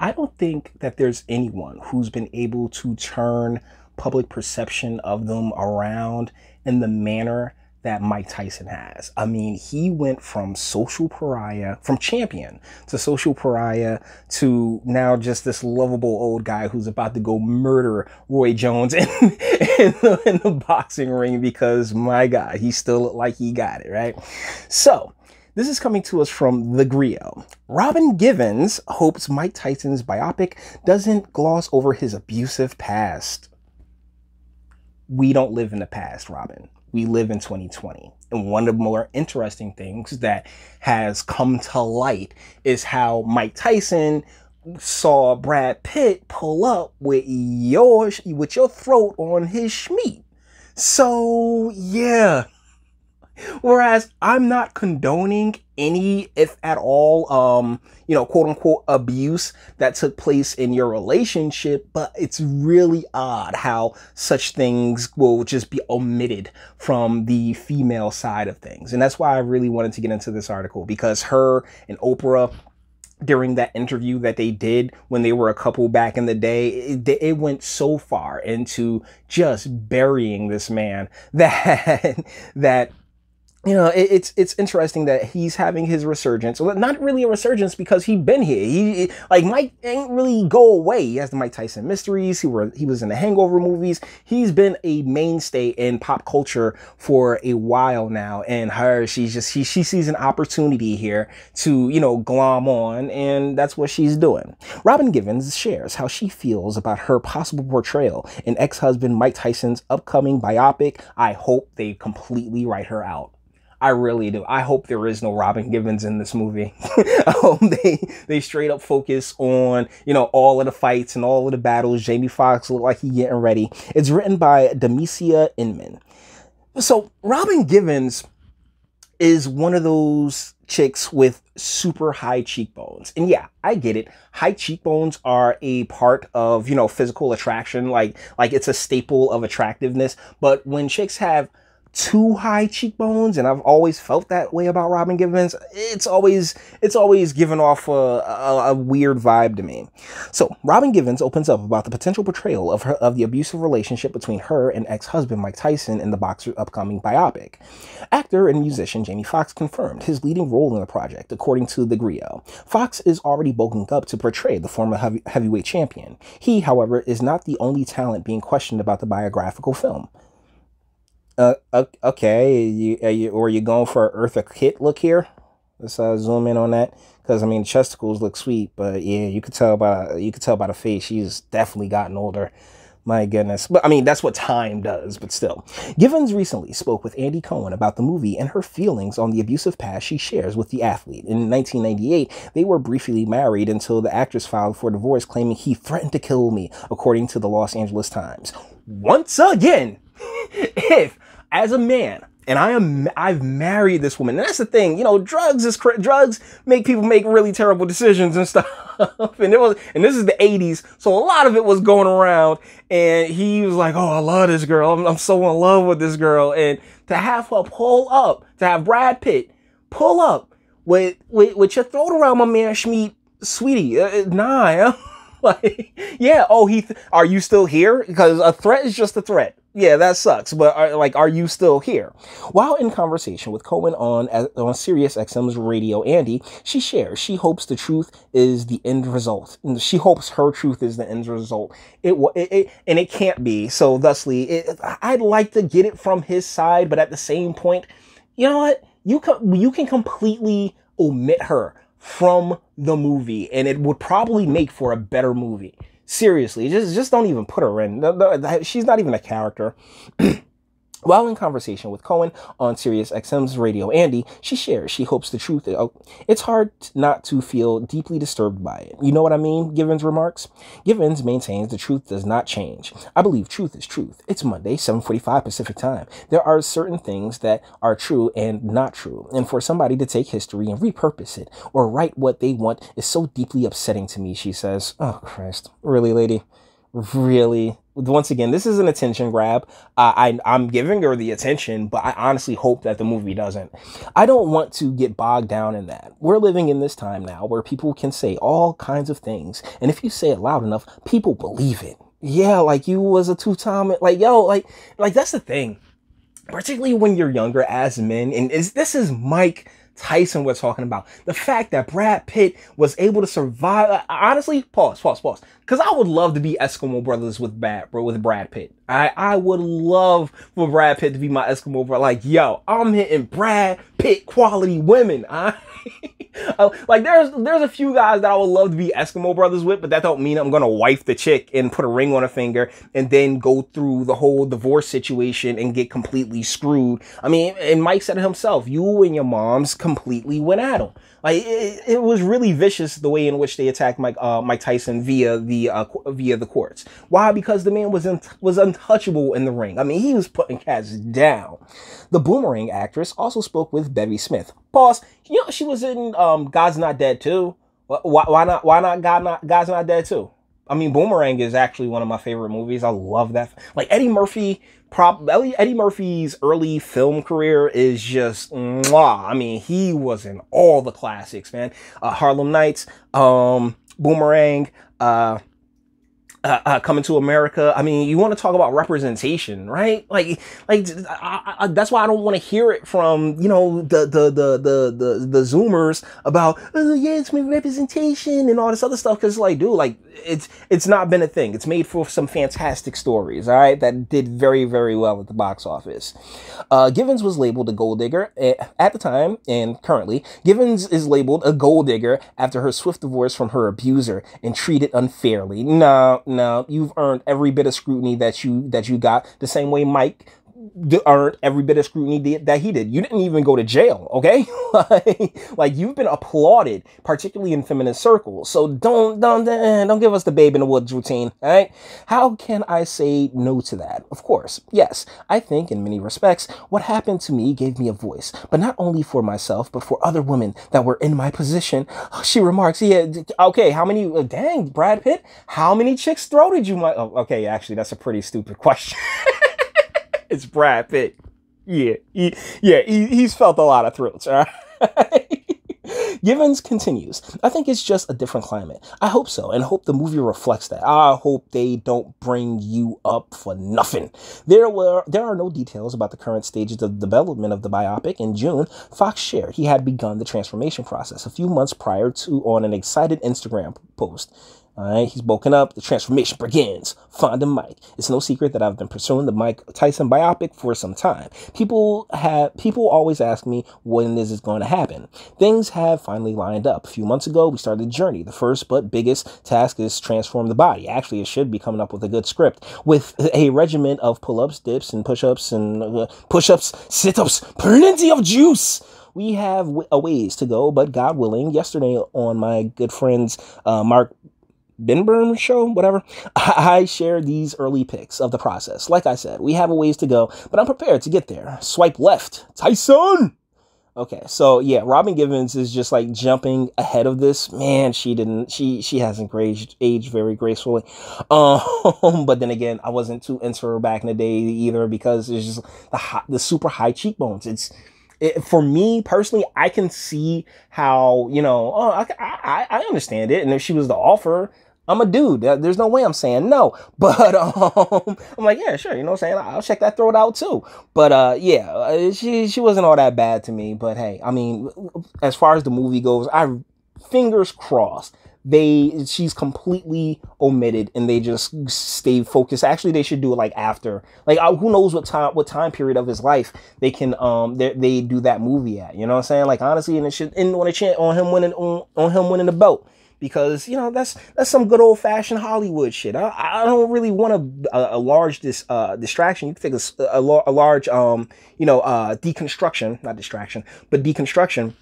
I don't think that there's anyone who's been able to turn public perception of them around in the manner that Mike Tyson has. I mean, he went from social pariah, from champion to social pariah to now just this lovable old guy who's about to go murder Roy Jones in, in, the, in the boxing ring because my God, he still looked like he got it, right? So, this is coming to us from The Griot. Robin Givens hopes Mike Tyson's biopic doesn't gloss over his abusive past. We don't live in the past, Robin. We live in 2020. And one of the more interesting things that has come to light is how Mike Tyson saw Brad Pitt pull up with your with your throat on his schmeat. So yeah, Whereas I'm not condoning any, if at all, um, you know, quote unquote abuse that took place in your relationship, but it's really odd how such things will just be omitted from the female side of things. And that's why I really wanted to get into this article because her and Oprah during that interview that they did when they were a couple back in the day, it, it went so far into just burying this man that that you know, it, it's it's interesting that he's having his resurgence. Well, not really a resurgence because he has been here. He like Mike ain't really go away. He has the Mike Tyson mysteries. He were he was in the Hangover movies. He's been a mainstay in pop culture for a while now. And her, she's just she she sees an opportunity here to you know glom on, and that's what she's doing. Robin Givens shares how she feels about her possible portrayal in ex-husband Mike Tyson's upcoming biopic. I hope they completely write her out. I really do. I hope there is no Robin Givens in this movie. Um, they they straight up focus on you know all of the fights and all of the battles. Jamie Foxx look like he getting ready. It's written by Demisia Inman. So Robin Givens is one of those chicks with super high cheekbones. And yeah, I get it. High cheekbones are a part of, you know, physical attraction. Like, like it's a staple of attractiveness. But when chicks have too high cheekbones, and I've always felt that way about Robin Givens. It's always it's always given off a, a, a weird vibe to me. So Robin Givens opens up about the potential portrayal of her of the abusive relationship between her and ex-husband Mike Tyson in the boxer's upcoming biopic. Actor and musician Jamie Foxx confirmed his leading role in the project, according to The Grio. Fox is already bulking up to portray the former heavy, heavyweight champion. He, however, is not the only talent being questioned about the biographical film. Uh, okay, you, are you, or are you going for an Eartha Kit look here? Let's uh, zoom in on that because I mean, the chesticles look sweet, but yeah, you could tell by you could tell by the face she's definitely gotten older. My goodness. But I mean, that's what time does, but still. Givens recently spoke with Andy Cohen about the movie and her feelings on the abusive past she shares with the athlete. In 1998, they were briefly married until the actress filed for divorce, claiming he threatened to kill me, according to the Los Angeles Times. Once again, if as a man, and I am I've married this woman. And that's the thing, you know, drugs is drugs make people make really terrible decisions and stuff. and it was and this is the 80s, so a lot of it was going around and he was like, "Oh, I love this girl. I'm, I'm so in love with this girl." And to have her pull up, to have Brad Pitt pull up with with, with your throat around my man Schmeet, sweetie. Uh, uh nah. like, yeah, oh, he th- are you still here? Because a threat is just a threat yeah, that sucks. But are, like, are you still here? While in conversation with Cohen on on Sirius XM's Radio Andy, she shares she hopes the truth is the end result. She hopes her truth is the end result. It, it, it and it can't be. So thusly, it, I'd like to get it from his side, but at the same point, you know what? You can you can completely omit her from the movie, and it would probably make for a better movie. Seriously, just just don't even put her in. She's not even a character. While in conversation with Cohen on SiriusXM's Radio Andy, she shares she hopes the truth. Oh, it's hard not to feel deeply disturbed by it. You know what I mean? Givens remarks. Givens maintains the truth does not change. I believe truth is truth. It's Monday, 7:45 Pacific time. There are certain things that are true and not true, and for somebody to take history and repurpose it or write what they want is so deeply upsetting to me. She says, "Oh Christ, really, lady, really." once again, this is an attention grab. Uh, I, I'm giving her the attention, but I honestly hope that the movie doesn't. I don't want to get bogged down in that. We're living in this time now where people can say all kinds of things. And if you say it loud enough, people believe it. Yeah, like you was a two-time, like, yo, like, like that's the thing. Particularly when you're younger as men. And is, this is Mike Tyson we're talking about. The fact that Brad Pitt was able to survive. Uh, honestly, pause, pause, pause. Because I would love to be Eskimo brothers with Brad, with Brad Pitt. I, I would love for Brad Pitt to be my Eskimo brother. Like, yo, I'm hitting Brad Pitt quality women. I, uh, like there's there's a few guys that I would love to be Eskimo brothers with, but that don't mean I'm gonna wife the chick and put a ring on her finger and then go through the whole divorce situation and get completely screwed. I mean, and Mike said it himself, you and your moms completely went at him. Like it, it, was really vicious the way in which they attacked Mike uh, Mike Tyson via the uh, via the courts. Why? Because the man was in, was untouchable in the ring. I mean, he was putting cats down. The boomerang actress also spoke with Bevy Smith. Pause. You know, she was in um, God's Not Dead too. Why, why not? Why not? God not God's Not Dead too. I mean, Boomerang is actually one of my favorite movies. I love that. Like Eddie Murphy, prop Eddie Murphy's early film career is just mwah. I mean, he was in all the classics, man. Uh, Harlem Nights, um, Boomerang, uh, uh, uh, coming to America. I mean, you want to talk about representation, right? Like, like I, I, that's why I don't want to hear it from you know the the the the the, the Zoomers about oh, yeah, it's my representation and all this other stuff. Because like, dude, like it's it's not been a thing. It's made for some fantastic stories, all right, that did very very well at the box office. Uh, Givens was labeled a gold digger eh, at the time and currently. Givens is labeled a gold digger after her swift divorce from her abuser and treated unfairly. No. Nah, now you've earned every bit of scrutiny that you that you got the same way mike earned every bit of scrutiny that he did. You didn't even go to jail, okay? like you've been applauded, particularly in feminist circles. So don't don't don't give us the babe in the woods routine, all right? How can I say no to that? Of course, yes. I think in many respects, what happened to me gave me a voice, but not only for myself, but for other women that were in my position. Oh, she remarks, "Yeah, okay. How many? Uh, dang, Brad Pitt. How many chicks throated you? My oh, okay. Actually, that's a pretty stupid question." It's Brad Pitt. Yeah, he, yeah, he, he's felt a lot of thrills. All right. Givens continues. I think it's just a different climate. I hope so, and hope the movie reflects that. I hope they don't bring you up for nothing. There were there are no details about the current stages of development of the biopic. In June, Fox shared he had begun the transformation process a few months prior to on an excited Instagram post. All right, he's woken up. The transformation begins. Find the mic. It's no secret that I've been pursuing the Mike Tyson biopic for some time. People have people always ask me when this is going to happen. Things have finally lined up. A few months ago, we started the journey. The first but biggest task is transform the body. Actually, it should be coming up with a good script with a regiment of pull-ups, dips, and push-ups, and uh, push-ups, sit-ups, plenty of juice we have a ways to go, but God willing, yesterday on my good friend's uh, Mark Benburn show, whatever, I shared these early picks of the process. Like I said, we have a ways to go, but I'm prepared to get there. Swipe left, Tyson! Okay, so yeah, Robin Givens is just like jumping ahead of this. Man, she didn't. She she hasn't aged, aged very gracefully. Um, but then again, I wasn't too into her back in the day either because it's just the the super high cheekbones. It's it, for me personally, I can see how, you know, oh, I, I, I understand it. And if she was the offer, I'm a dude. There's no way I'm saying no. But um, I'm like, yeah, sure. You know what I'm saying? I'll check that throat out too. But uh, yeah, uh, she she wasn't all that bad to me. But hey, I mean, as far as the movie goes, I fingers crossed they she's completely omitted and they just stay focused actually they should do it like after like who knows what time what time period of his life they can um they, they do that movie at you know what i'm saying like honestly and it should end on a chance on him winning on, on him winning the belt because you know that's that's some good old fashioned Hollywood shit. I, I don't really want a, a, a large dis, uh, distraction. You can take a, a, a large um, you know uh, deconstruction, not distraction, but deconstruction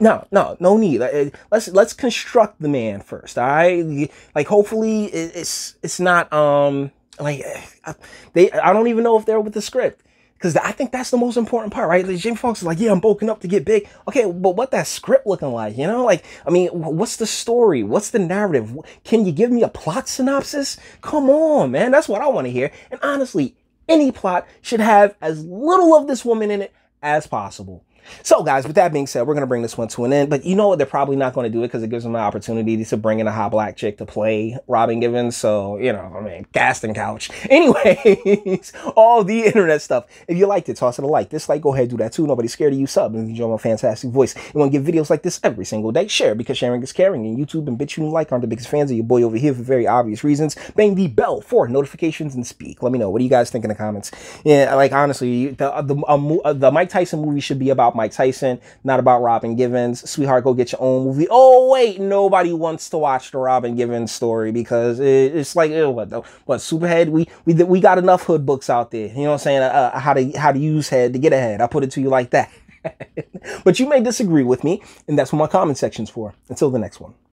no, no, no need. Eh, let's let's construct the man first. All right, like hopefully it's it's not um like eh, they. I don't even know if they're with the script because I think that's the most important part, right? Like Jamie Foxx is like, yeah, I'm bulking up to get big. Okay, but what that script looking like? You know, like I mean, what's the story? What's the narrative? Can you give me a plot synopsis? Come on, man, that's what I want to hear. And honestly, any plot should have as little of this woman in it as possible. So, guys, with that being said, we're going to bring this one to an end. But you know what? They're probably not going to do it because it gives them an opportunity to bring in a hot black chick to play Robin Givens. So, you know, I mean, casting couch. Anyways, all the internet stuff. If you liked it, toss it a like. Dislike, go ahead, do that too. Nobody's scared of you. Sub. if you enjoy my fantastic voice, you want to get videos like this every single day. Share because sharing is caring. And YouTube and bitch you like aren't the biggest fans of your boy over here for very obvious reasons. Bang the bell for notifications and speak. Let me know. What do you guys think in the comments? Yeah, like honestly, the, the, um, the Mike Tyson movie should be about about Mike Tyson, not about Robin Givens. Sweetheart, go get your own movie. Oh, wait, nobody wants to watch the Robin Givens story because it, it's like, ew, oh, what, what, Superhead? We, we, we got enough hood books out there. You know what I'm saying? Uh, uh how, to, how to use head to get ahead. I put it to you like that. but you may disagree with me, and that's what my comment section's for. Until the next one.